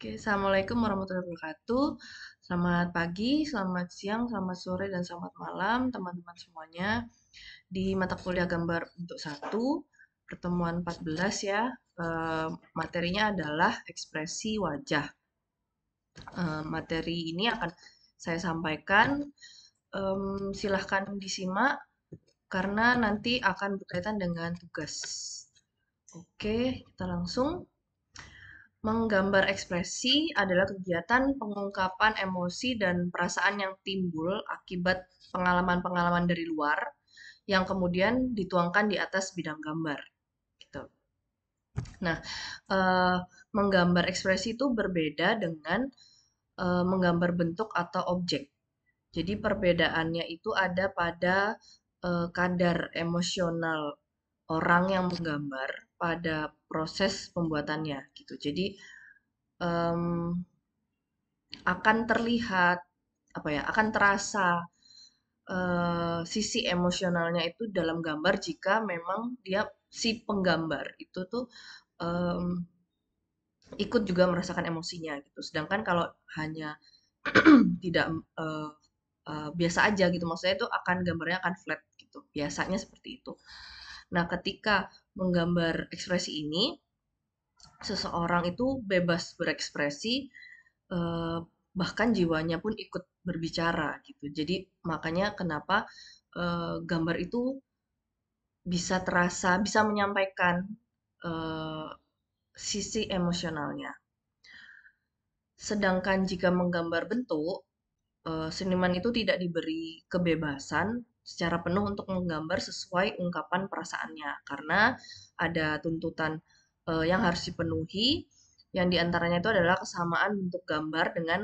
Oke, Assalamualaikum warahmatullahi wabarakatuh. Selamat pagi, selamat siang, selamat sore, dan selamat malam teman-teman semuanya. Di mata kuliah gambar untuk satu, pertemuan 14 ya, eh, materinya adalah ekspresi wajah. Eh, materi ini akan saya sampaikan, silahkan disimak karena nanti akan berkaitan dengan tugas. Oke, kita langsung. Menggambar ekspresi adalah kegiatan pengungkapan emosi dan perasaan yang timbul akibat pengalaman-pengalaman dari luar yang kemudian dituangkan di atas bidang gambar. Gitu. Nah, eh, menggambar ekspresi itu berbeda dengan eh, menggambar bentuk atau objek. Jadi perbedaannya itu ada pada eh, kadar emosional orang yang menggambar, pada proses pembuatannya gitu. Jadi um, akan terlihat apa ya, akan terasa uh, sisi emosionalnya itu dalam gambar jika memang dia si penggambar itu tuh um, ikut juga merasakan emosinya gitu. Sedangkan kalau hanya tidak uh, uh, biasa aja gitu, maksudnya itu akan gambarnya akan flat gitu. Biasanya seperti itu. Nah, ketika menggambar ekspresi ini seseorang itu bebas berekspresi eh, bahkan jiwanya pun ikut berbicara gitu jadi makanya kenapa eh, gambar itu bisa terasa bisa menyampaikan eh, sisi emosionalnya sedangkan jika menggambar bentuk eh, seniman itu tidak diberi kebebasan secara penuh untuk menggambar sesuai ungkapan perasaannya karena ada tuntutan uh, yang harus dipenuhi yang diantaranya itu adalah kesamaan bentuk gambar dengan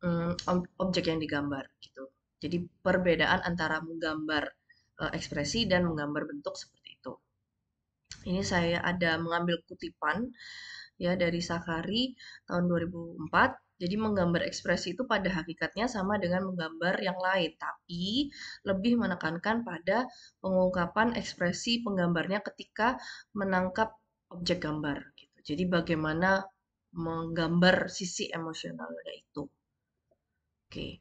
um, objek yang digambar gitu jadi perbedaan antara menggambar uh, ekspresi dan menggambar bentuk seperti itu ini saya ada mengambil kutipan ya dari Sakari tahun 2004 jadi menggambar ekspresi itu pada hakikatnya sama dengan menggambar yang lain, tapi lebih menekankan pada pengungkapan ekspresi penggambarnya ketika menangkap objek gambar gitu. Jadi bagaimana menggambar sisi emosionalnya itu. Oke.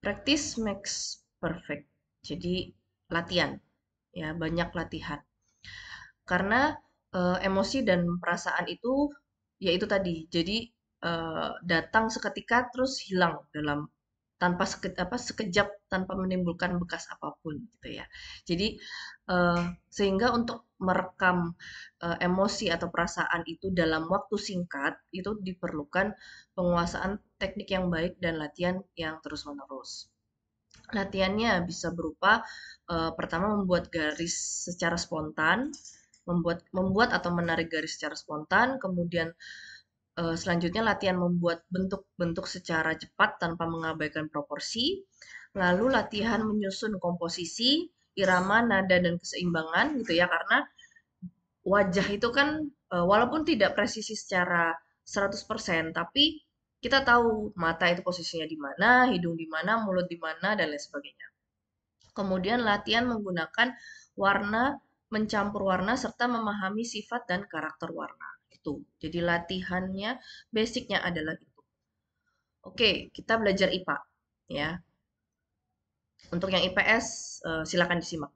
Practice makes perfect. Jadi latihan ya, banyak latihan. Karena e, emosi dan perasaan itu yaitu tadi. Jadi Eh, datang seketika terus hilang dalam tanpa seke, apa sekejap tanpa menimbulkan bekas apapun gitu ya. Jadi uh, sehingga untuk merekam uh, emosi atau perasaan itu dalam waktu singkat itu diperlukan penguasaan teknik yang baik dan latihan yang terus-menerus. Latihannya bisa berupa uh, pertama membuat garis secara spontan, membuat membuat atau menarik garis secara spontan, kemudian Eh, selanjutnya latihan membuat bentuk-bentuk secara cepat tanpa mengabaikan proporsi, lalu latihan hmm. menyusun komposisi, irama, nada dan keseimbangan gitu ya karena wajah itu kan eh, walaupun tidak presisi secara 100% tapi kita tahu mata itu posisinya di mana, hidung di mana, mulut di mana dan lain sebagainya. Kemudian latihan menggunakan warna, mencampur warna serta memahami sifat dan karakter warna itu. Jadi latihannya basicnya adalah itu. Oke, kita belajar IPA ya. Untuk yang IPS eh, silakan disimak.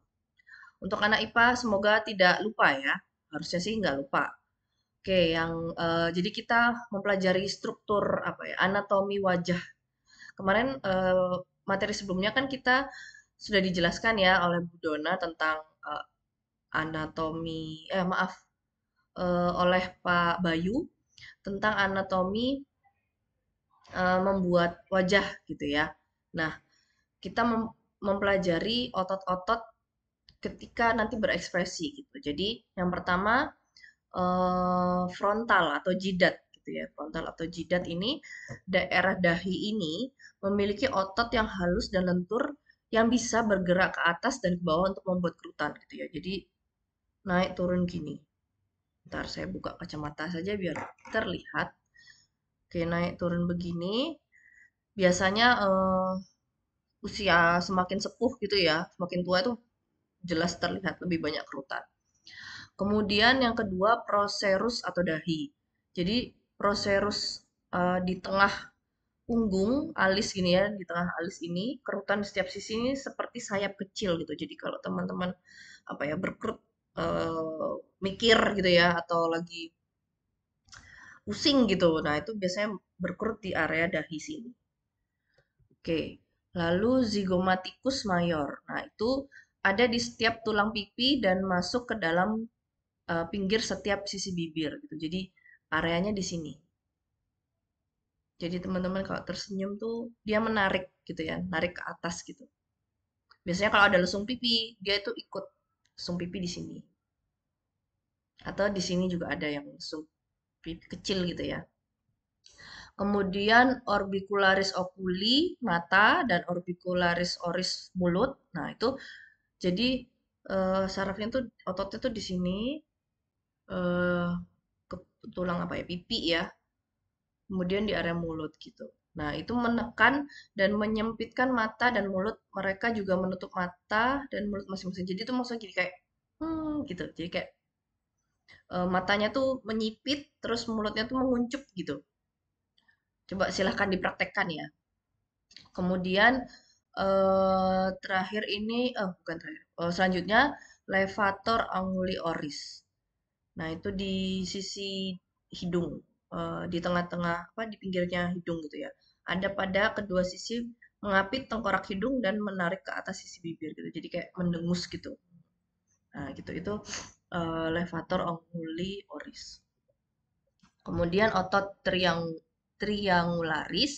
Untuk anak IPA semoga tidak lupa ya. Harusnya sih nggak lupa. Oke, yang uh, jadi kita mempelajari struktur apa ya anatomi wajah. Kemarin uh, materi sebelumnya kan kita sudah dijelaskan ya oleh Bu Dona tentang uh, anatomi, eh maaf uh, oleh Pak Bayu tentang anatomi uh, membuat wajah gitu ya. Nah, kita mem mempelajari otot-otot ketika nanti berekspresi gitu. Jadi yang pertama uh, frontal atau jidat gitu ya. Frontal atau jidat ini daerah dahi ini memiliki otot yang halus dan lentur yang bisa bergerak ke atas dan ke bawah untuk membuat kerutan gitu ya. Jadi naik turun gini. Ntar saya buka kacamata saja biar terlihat. Oke, naik turun begini. Biasanya uh, usia semakin sepuh gitu ya, semakin tua itu jelas terlihat lebih banyak kerutan. Kemudian yang kedua proserus atau dahi. Jadi proserus uh, eh, di tengah punggung alis gini ya, di tengah alis ini kerutan di setiap sisi ini seperti sayap kecil gitu. Jadi kalau teman-teman apa ya berkerut uh, mikir gitu ya atau lagi pusing gitu. Nah, itu biasanya berkerut di area dahi sini. Oke, lalu zygomaticus mayor. Nah, itu ada di setiap tulang pipi dan masuk ke dalam uh, pinggir setiap sisi bibir gitu. Jadi areanya di sini. Jadi teman-teman kalau tersenyum tuh dia menarik gitu ya, narik ke atas gitu. Biasanya kalau ada lesung pipi, dia itu ikut sum pipi di sini. Atau di sini juga ada yang sum pipi kecil gitu ya. Kemudian orbicularis oculi mata dan orbicularis oris mulut. Nah, itu jadi uh, sarafnya tuh ototnya tuh di sini uh, ke tulang apa ya pipi ya kemudian di area mulut gitu Nah, itu menekan dan menyempitkan mata dan mulut. Mereka juga menutup mata dan mulut masing-masing. Jadi itu maksudnya jadi kayak hmm gitu. Jadi kayak e, matanya tuh menyipit, terus mulutnya tuh menguncup gitu. Coba silahkan dipraktekkan ya. Kemudian e, terakhir ini, eh bukan terakhir. Oh, selanjutnya levator anguli oris. Nah, itu di sisi hidung Eh, di tengah-tengah apa di pinggirnya hidung gitu ya. Ada pada kedua sisi mengapit tengkorak hidung dan menarik ke atas sisi bibir gitu. Jadi kayak mendengus gitu. Nah, gitu itu uh, levator onguli oris. Kemudian otot triang triangularis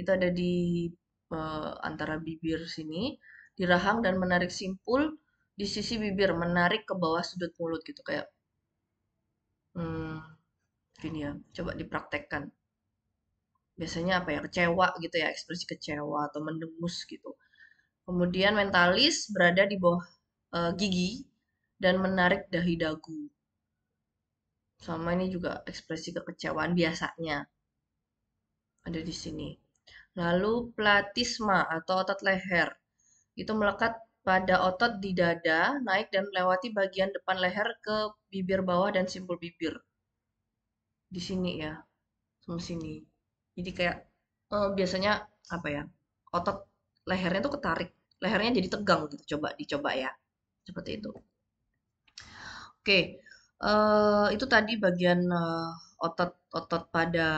itu ada di uh, antara bibir sini, di rahang dan menarik simpul di sisi bibir, menarik ke bawah sudut mulut gitu kayak hmm, ya coba dipraktekkan biasanya apa ya kecewa gitu ya ekspresi kecewa atau mendengus gitu kemudian mentalis berada di bawah e, gigi dan menarik dahi dagu sama ini juga ekspresi kekecewaan biasanya ada di sini lalu platisma atau otot leher itu melekat pada otot di dada naik dan melewati bagian depan leher ke bibir bawah dan simpul bibir di sini ya sama sini jadi kayak eh, biasanya apa ya otot lehernya tuh ketarik lehernya jadi tegang gitu coba dicoba ya seperti itu oke eh, itu tadi bagian otot eh, otot otot pada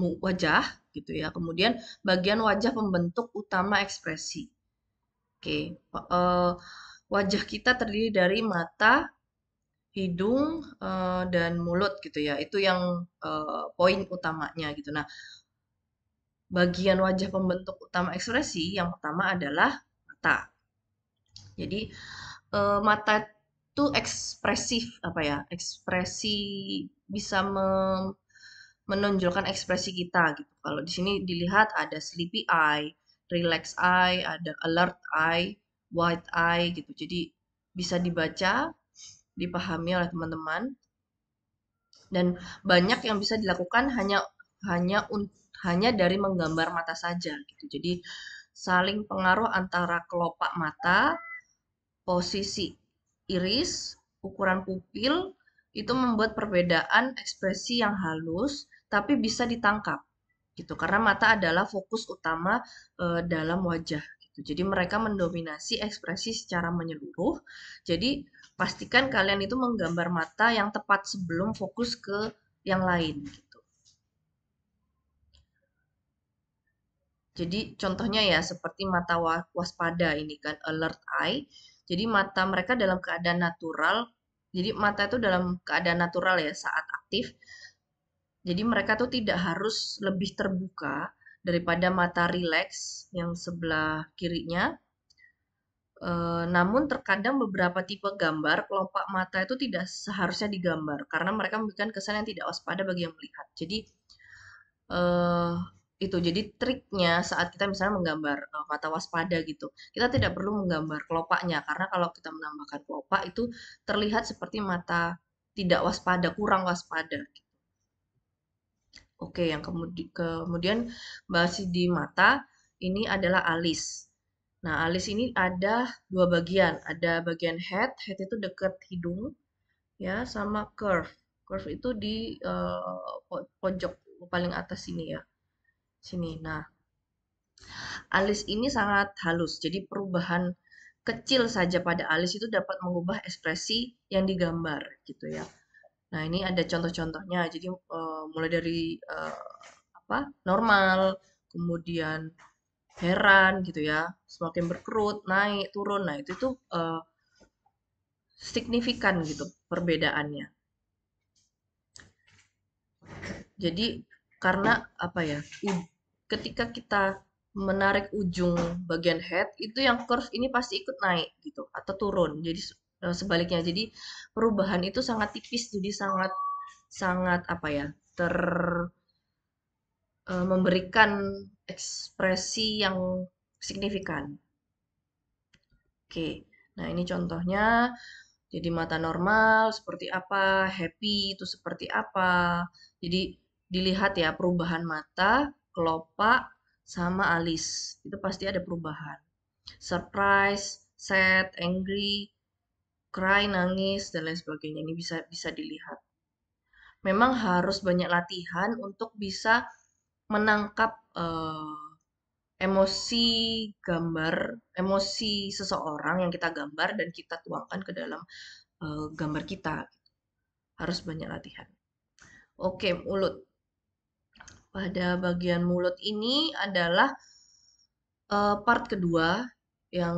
wajah gitu ya kemudian bagian wajah pembentuk utama ekspresi oke eh, wajah kita terdiri dari mata hidung uh, dan mulut gitu ya. Itu yang, uh, poin utamanya gitu. Nah bagian wajah pembentuk utama ekspresi yang pertama adalah mata. Jadi, uh, mata itu ekspresif apa ya, ekspresi bisa me menonjolkan ekspresi kita gitu. Kalau di sini dilihat ada sleepy eye, relax eye, ada alert eye, wide eye gitu. Jadi bisa dibaca dipahami oleh teman-teman dan banyak yang bisa dilakukan hanya hanya hanya dari menggambar mata saja gitu. Jadi saling pengaruh antara kelopak mata, posisi iris, ukuran pupil itu membuat perbedaan ekspresi yang halus tapi bisa ditangkap gitu karena mata adalah fokus utama e, dalam wajah gitu. Jadi mereka mendominasi ekspresi secara menyeluruh. Jadi Pastikan kalian itu menggambar mata yang tepat sebelum fokus ke yang lain gitu. Jadi contohnya ya seperti mata waspada ini kan alert eye. Jadi mata mereka dalam keadaan natural. Jadi mata itu dalam keadaan natural ya saat aktif. Jadi mereka tuh tidak harus lebih terbuka daripada mata rileks yang sebelah kirinya E, namun terkadang beberapa tipe gambar kelopak mata itu tidak seharusnya digambar karena mereka memberikan kesan yang tidak waspada bagi yang melihat. Jadi e, itu jadi triknya saat kita misalnya menggambar e, mata waspada gitu. Kita tidak perlu menggambar kelopaknya karena kalau kita menambahkan kelopak itu terlihat seperti mata tidak waspada, kurang waspada. Oke, yang kemudi kemudian bahas di mata ini adalah alis Nah, alis ini ada dua bagian. Ada bagian head, head itu dekat hidung, ya, sama curve. Curve itu di uh, pojok paling atas sini ya. Sini. Nah, alis ini sangat halus. Jadi perubahan kecil saja pada alis itu dapat mengubah ekspresi yang digambar gitu ya. Nah, ini ada contoh-contohnya. Jadi uh, mulai dari uh, apa? normal, kemudian heran gitu ya semakin berkerut naik turun nah itu tuh uh, signifikan gitu perbedaannya jadi karena apa ya ketika kita menarik ujung bagian head itu yang curve ini pasti ikut naik gitu atau turun jadi eh, sebaliknya jadi perubahan itu sangat tipis jadi sangat sangat apa ya ter uh, memberikan ekspresi yang signifikan. Oke, nah ini contohnya. Jadi mata normal seperti apa, happy itu seperti apa. Jadi dilihat ya perubahan mata, kelopak, sama alis. Itu pasti ada perubahan. Surprise, sad, angry, cry, nangis, dan lain sebagainya. Ini bisa bisa dilihat. Memang harus banyak latihan untuk bisa menangkap uh, emosi gambar, emosi seseorang yang kita gambar dan kita tuangkan ke dalam uh, gambar kita. Harus banyak latihan. Oke, mulut. Pada bagian mulut ini adalah uh, part kedua yang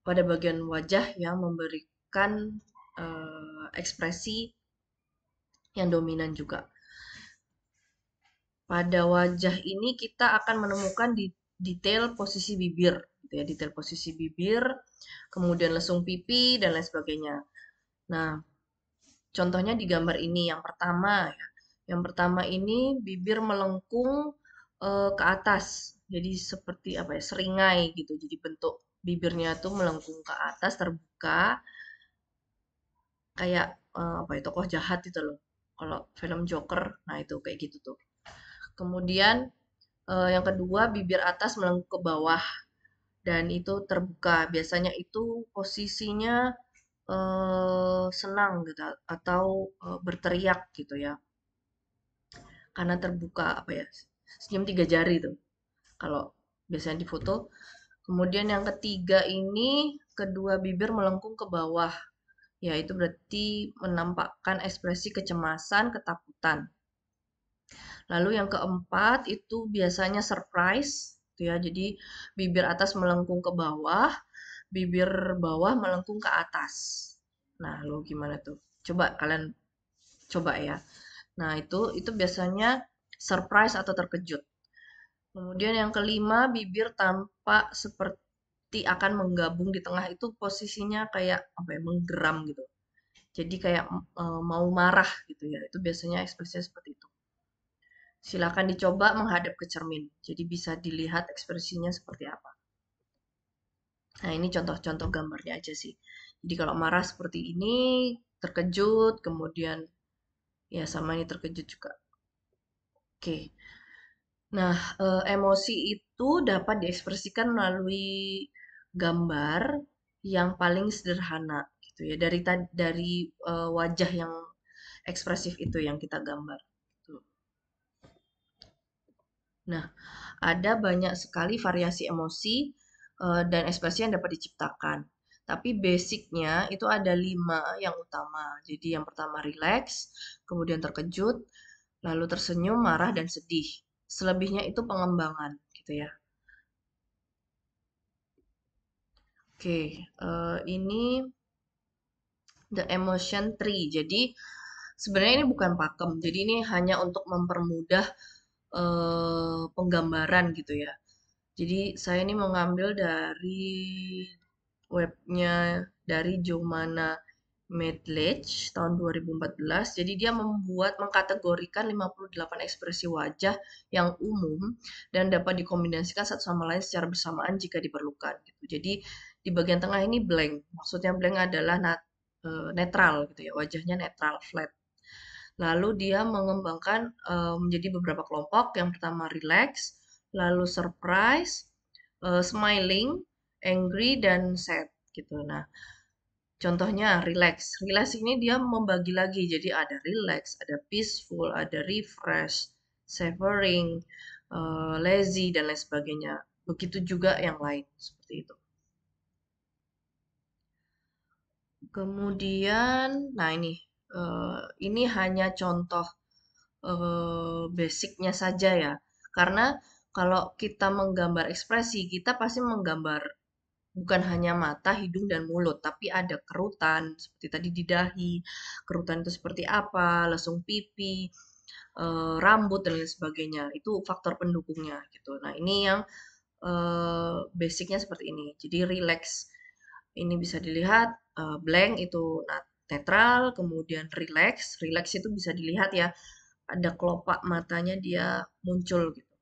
pada bagian wajah yang memberikan uh, ekspresi yang dominan juga pada wajah ini kita akan menemukan di detail posisi bibir gitu ya detail posisi bibir kemudian lesung pipi dan lain sebagainya nah contohnya di gambar ini yang pertama ya. yang pertama ini bibir melengkung e, ke atas jadi seperti apa ya seringai gitu jadi bentuk bibirnya tuh melengkung ke atas terbuka kayak e, apa ya tokoh jahat itu loh kalau film Joker nah itu kayak gitu tuh Kemudian uh, yang kedua bibir atas melengkung ke bawah dan itu terbuka. Biasanya itu posisinya uh, senang gitu atau uh, berteriak gitu ya. Karena terbuka apa ya? Senyum tiga jari tuh. Kalau biasanya di foto. Kemudian yang ketiga ini kedua bibir melengkung ke bawah. Ya, itu berarti menampakkan ekspresi kecemasan, ketakutan. Lalu yang keempat itu biasanya surprise gitu ya. Jadi bibir atas melengkung ke bawah, bibir bawah melengkung ke atas. Nah, lo gimana tuh? Coba kalian coba ya. Nah, itu itu biasanya surprise atau terkejut. Kemudian yang kelima, bibir tampak seperti akan menggabung di tengah itu posisinya kayak apa ya, menggeram gitu. Jadi kayak e, mau marah gitu ya. Itu biasanya ekspresinya seperti itu. Silakan dicoba menghadap ke cermin. Jadi bisa dilihat ekspresinya seperti apa. Nah, ini contoh-contoh gambarnya aja sih. Jadi kalau marah seperti ini, terkejut, kemudian ya sama ini terkejut juga. Oke. Nah, eh, emosi itu dapat diekspresikan melalui gambar yang paling sederhana gitu ya dari dari eh, wajah yang ekspresif itu yang kita gambar. Nah, ada banyak sekali variasi emosi uh, dan ekspresi yang dapat diciptakan. Tapi basicnya itu ada lima yang utama. Jadi yang pertama relax, kemudian terkejut, lalu tersenyum, marah, dan sedih. Selebihnya itu pengembangan gitu ya. Oke, uh, ini the emotion tree. Jadi sebenarnya ini bukan pakem. Jadi ini hanya untuk mempermudah Eh, penggambaran gitu ya. Jadi saya ini mengambil dari webnya dari Jomana Medledge tahun 2014. Jadi dia membuat mengkategorikan 58 ekspresi wajah yang umum dan dapat dikombinasikan satu sama lain secara bersamaan jika diperlukan gitu. Jadi di bagian tengah ini blank. Maksudnya blank adalah nat, eh, netral gitu ya, wajahnya netral, flat. Lalu dia mengembangkan uh, menjadi beberapa kelompok. Yang pertama relax, lalu surprise, uh, smiling, angry dan sad gitu. Nah, contohnya relax. Relax ini dia membagi lagi. Jadi ada relax, ada peaceful, ada refresh, savoring, uh, eh, lazy dan lain sebagainya. Begitu juga yang lain seperti itu. Kemudian, nah ini Uh, ini hanya contoh uh, basicnya saja ya. Karena kalau kita menggambar ekspresi, kita pasti menggambar bukan hanya mata, hidung, dan mulut, tapi ada kerutan, seperti tadi di dahi, kerutan itu seperti apa, lesung pipi, e, rambut, dan lain sebagainya. Itu faktor pendukungnya gitu. Nah ini yang basicnya seperti ini. Jadi relax. Ini bisa dilihat blank itu. Nah tetral, kemudian relax. Relax itu bisa dilihat ya, ada kelopak matanya dia muncul gitu.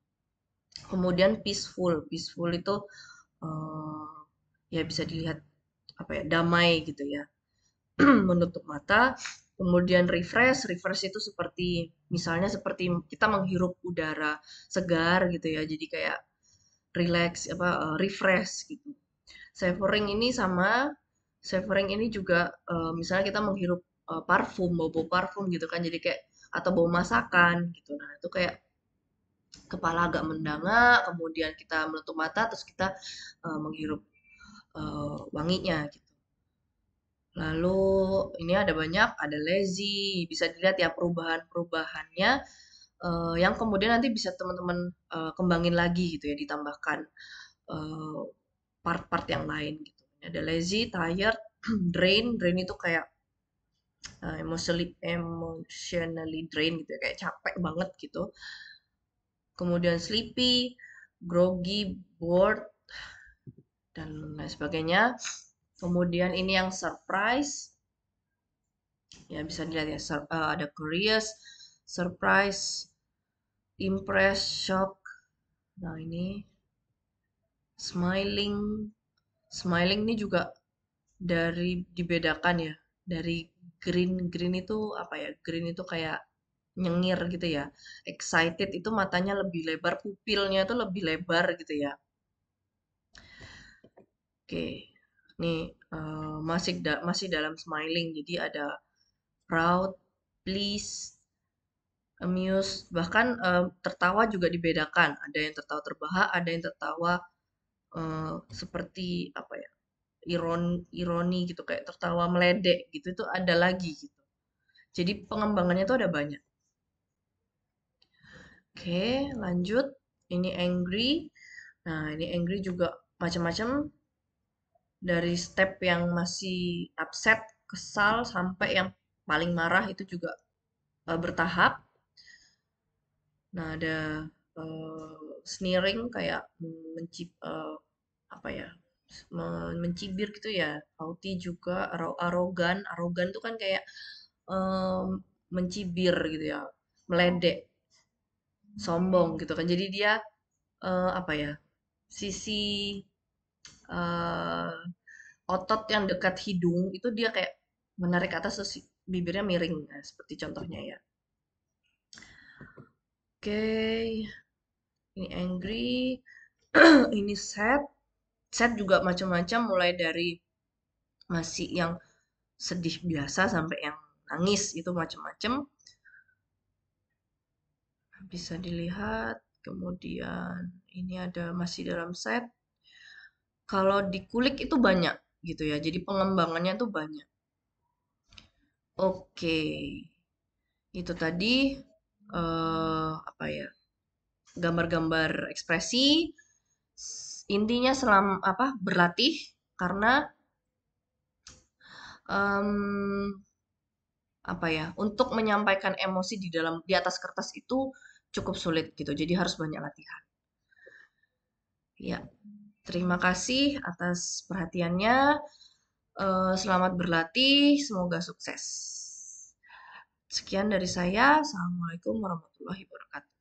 Kemudian peaceful, peaceful itu uh, ya bisa dilihat apa ya damai gitu ya. Menutup mata, kemudian refresh, refresh itu seperti misalnya seperti kita menghirup udara segar gitu ya. Jadi kayak relax apa uh, refresh gitu. Savoring ini sama savoring ini juga uh, misalnya kita menghirup uh, parfum, bau-bau parfum gitu kan. Jadi kayak atau bau masakan gitu. Nah, itu kayak kepala agak mendanga, kemudian kita menutup mata terus kita uh, menghirup uh, wanginya gitu. Lalu ini ada banyak, ada lazy, bisa dilihat ya perubahan-perubahannya uh, yang kemudian nanti bisa teman-teman uh, kembangin lagi gitu ya ditambahkan part-part uh, yang lain gitu ada lazy, tired, drain. Drain itu kayak uh, emotionally, emotionally drain gitu ya, kayak capek banget gitu. Kemudian sleepy, groggy, bored, dan lain sebagainya. Kemudian ini yang surprise. Ya bisa dilihat ya, sur uh, ada curious, surprise, impress, shock. Nah ini smiling, smiling ini juga dari dibedakan ya dari green green itu apa ya green itu kayak nyengir gitu ya excited itu matanya lebih lebar pupilnya itu lebih lebar gitu ya oke nih uh, masih da masih dalam smiling jadi ada proud please amused bahkan uh, tertawa juga dibedakan ada yang tertawa terbahak ada yang tertawa Eh, seperti apa ya iron ironi gitu kayak tertawa meledek gitu itu ada lagi gitu jadi pengembangannya itu ada banyak oke lanjut ini angry nah ini angry juga macam-macam dari step yang masih upset kesal sampai yang paling marah itu juga uh, bertahap nah ada uh, sneering kayak mencip uh, apa ya men mencibir gitu ya Hauti juga arogan arogan tuh kan kayak um, mencibir gitu ya meledek sombong gitu kan jadi dia uh, apa ya sisi uh, otot yang dekat hidung itu dia kayak menarik atas terus bibirnya miring nah, seperti contohnya ya oke okay ini angry ini sad sad juga macam-macam mulai dari masih yang sedih biasa sampai yang nangis itu macam-macam bisa dilihat kemudian ini ada masih dalam set kalau di dikulik itu banyak gitu ya jadi pengembangannya itu banyak oke itu tadi uh, apa ya gambar-gambar ekspresi intinya selam apa berlatih karena um, apa ya untuk menyampaikan emosi di dalam di atas kertas itu cukup sulit gitu jadi harus banyak latihan ya terima kasih atas perhatiannya uh, selamat berlatih semoga sukses sekian dari saya assalamualaikum warahmatullahi wabarakatuh